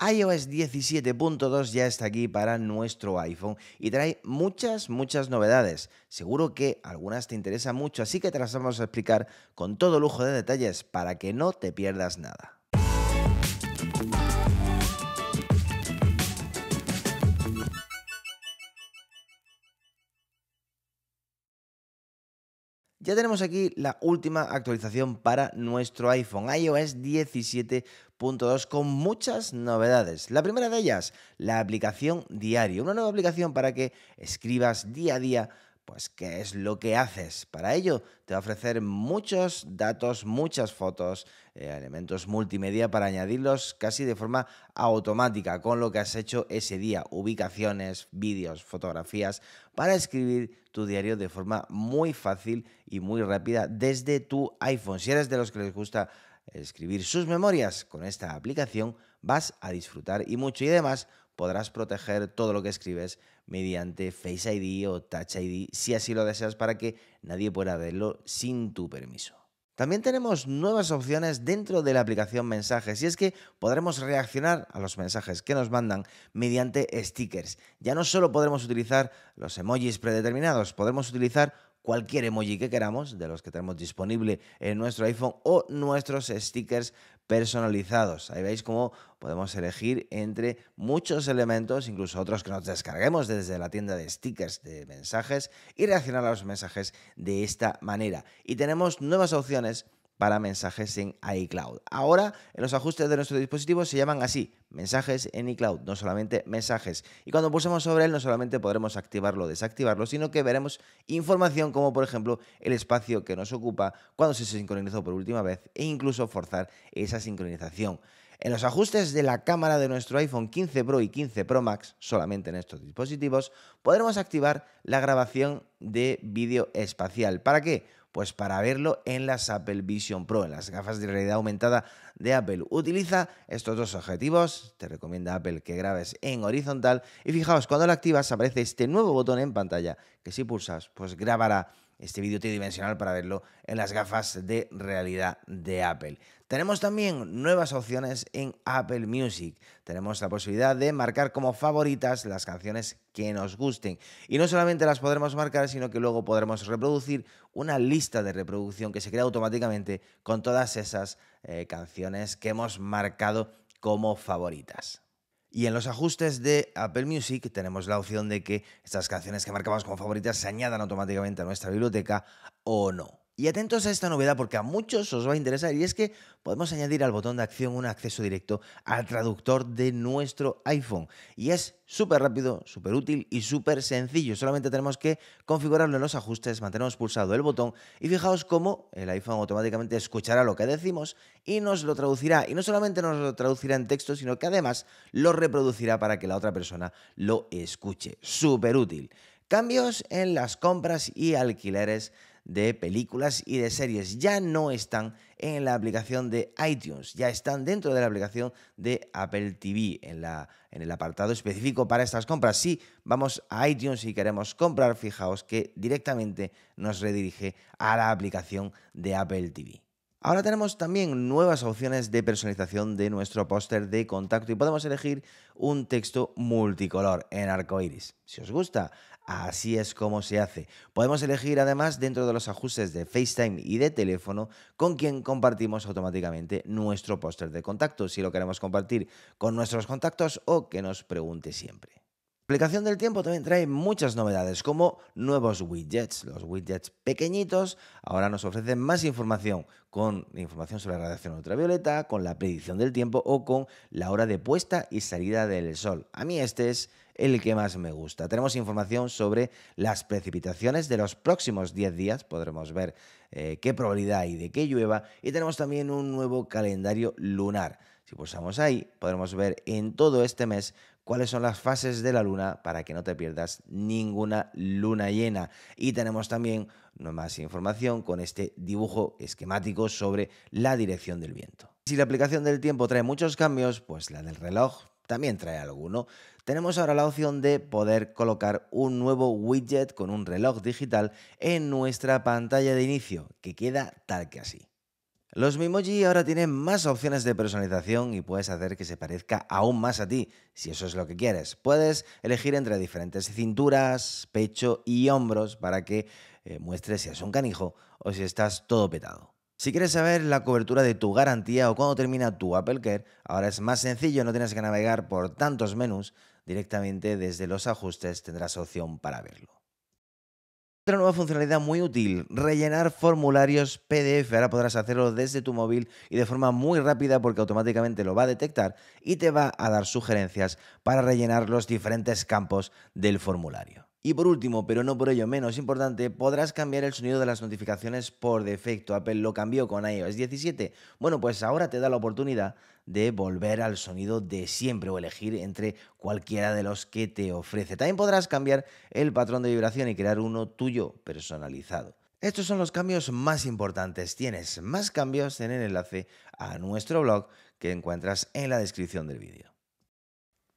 iOS 17.2 ya está aquí para nuestro iPhone y trae muchas, muchas novedades. Seguro que algunas te interesan mucho, así que te las vamos a explicar con todo lujo de detalles para que no te pierdas nada. Ya tenemos aquí la última actualización para nuestro iPhone, iOS 17.2 con muchas novedades. La primera de ellas, la aplicación diario, una nueva aplicación para que escribas día a día pues qué es lo que haces. Para ello te va a ofrecer muchos datos, muchas fotos, eh, elementos multimedia para añadirlos casi de forma automática con lo que has hecho ese día, ubicaciones, vídeos, fotografías, para escribir tu diario de forma muy fácil y muy rápida desde tu iPhone. Si eres de los que les gusta escribir sus memorias con esta aplicación, vas a disfrutar y mucho y demás podrás proteger todo lo que escribes mediante Face ID o Touch ID si así lo deseas para que nadie pueda verlo sin tu permiso. También tenemos nuevas opciones dentro de la aplicación mensajes y es que podremos reaccionar a los mensajes que nos mandan mediante stickers. Ya no solo podremos utilizar los emojis predeterminados, podremos utilizar cualquier emoji que queramos, de los que tenemos disponible en nuestro iPhone o nuestros stickers personalizados. Ahí veis cómo podemos elegir entre muchos elementos, incluso otros que nos descarguemos desde la tienda de stickers de mensajes y reaccionar a los mensajes de esta manera. Y tenemos nuevas opciones para mensajes en iCloud. Ahora, en los ajustes de nuestro dispositivo se llaman así, mensajes en iCloud, no solamente mensajes. Y cuando pulsemos sobre él, no solamente podremos activarlo o desactivarlo, sino que veremos información como, por ejemplo, el espacio que nos ocupa cuando se sincronizó por última vez e incluso forzar esa sincronización. En los ajustes de la cámara de nuestro iPhone 15 Pro y 15 Pro Max, solamente en estos dispositivos, podremos activar la grabación de vídeo espacial. ¿Para qué? Pues para verlo en las Apple Vision Pro, en las gafas de realidad aumentada de Apple. Utiliza estos dos objetivos, te recomienda Apple que grabes en horizontal y fijaos, cuando lo activas aparece este nuevo botón en pantalla que si pulsas pues grabará este vídeo tridimensional para verlo en las gafas de realidad de Apple. Tenemos también nuevas opciones en Apple Music. Tenemos la posibilidad de marcar como favoritas las canciones que nos gusten. Y no solamente las podremos marcar, sino que luego podremos reproducir una lista de reproducción que se crea automáticamente con todas esas eh, canciones que hemos marcado como favoritas. Y en los ajustes de Apple Music tenemos la opción de que estas canciones que marcamos como favoritas se añadan automáticamente a nuestra biblioteca o no. Y atentos a esta novedad porque a muchos os va a interesar y es que podemos añadir al botón de acción un acceso directo al traductor de nuestro iPhone. Y es súper rápido, súper útil y súper sencillo. Solamente tenemos que configurarlo en los ajustes, mantenemos pulsado el botón y fijaos cómo el iPhone automáticamente escuchará lo que decimos y nos lo traducirá. Y no solamente nos lo traducirá en texto, sino que además lo reproducirá para que la otra persona lo escuche. Súper útil. Cambios en las compras y alquileres de películas y de series. Ya no están en la aplicación de iTunes, ya están dentro de la aplicación de Apple TV, en, la, en el apartado específico para estas compras. Si vamos a iTunes y queremos comprar, fijaos que directamente nos redirige a la aplicación de Apple TV. Ahora tenemos también nuevas opciones de personalización de nuestro póster de contacto y podemos elegir un texto multicolor en iris. Si os gusta, así es como se hace. Podemos elegir además dentro de los ajustes de FaceTime y de teléfono con quien compartimos automáticamente nuestro póster de contacto, si lo queremos compartir con nuestros contactos o que nos pregunte siempre aplicación del tiempo también trae muchas novedades, como nuevos widgets. Los widgets pequeñitos ahora nos ofrecen más información, con información sobre la radiación ultravioleta, con la predicción del tiempo o con la hora de puesta y salida del sol. A mí este es el que más me gusta. Tenemos información sobre las precipitaciones de los próximos 10 días, podremos ver eh, qué probabilidad hay de que llueva, y tenemos también un nuevo calendario lunar. Si pulsamos ahí, podremos ver en todo este mes cuáles son las fases de la luna para que no te pierdas ninguna luna llena. Y tenemos también más información con este dibujo esquemático sobre la dirección del viento. Si la aplicación del tiempo trae muchos cambios, pues la del reloj también trae alguno. Tenemos ahora la opción de poder colocar un nuevo widget con un reloj digital en nuestra pantalla de inicio, que queda tal que así. Los Mimoji ahora tienen más opciones de personalización y puedes hacer que se parezca aún más a ti, si eso es lo que quieres. Puedes elegir entre diferentes cinturas, pecho y hombros para que muestre eh, muestres si es un canijo o si estás todo petado. Si quieres saber la cobertura de tu garantía o cuándo termina tu Apple Care, ahora es más sencillo, no tienes que navegar por tantos menús, directamente desde los ajustes tendrás opción para verlo. Otra nueva funcionalidad muy útil, rellenar formularios PDF. Ahora podrás hacerlo desde tu móvil y de forma muy rápida porque automáticamente lo va a detectar y te va a dar sugerencias para rellenar los diferentes campos del formulario. Y por último, pero no por ello menos importante, podrás cambiar el sonido de las notificaciones por defecto. Apple lo cambió con iOS 17. Bueno, pues ahora te da la oportunidad de volver al sonido de siempre o elegir entre cualquiera de los que te ofrece. También podrás cambiar el patrón de vibración y crear uno tuyo personalizado. Estos son los cambios más importantes. Tienes más cambios en el enlace a nuestro blog que encuentras en la descripción del vídeo.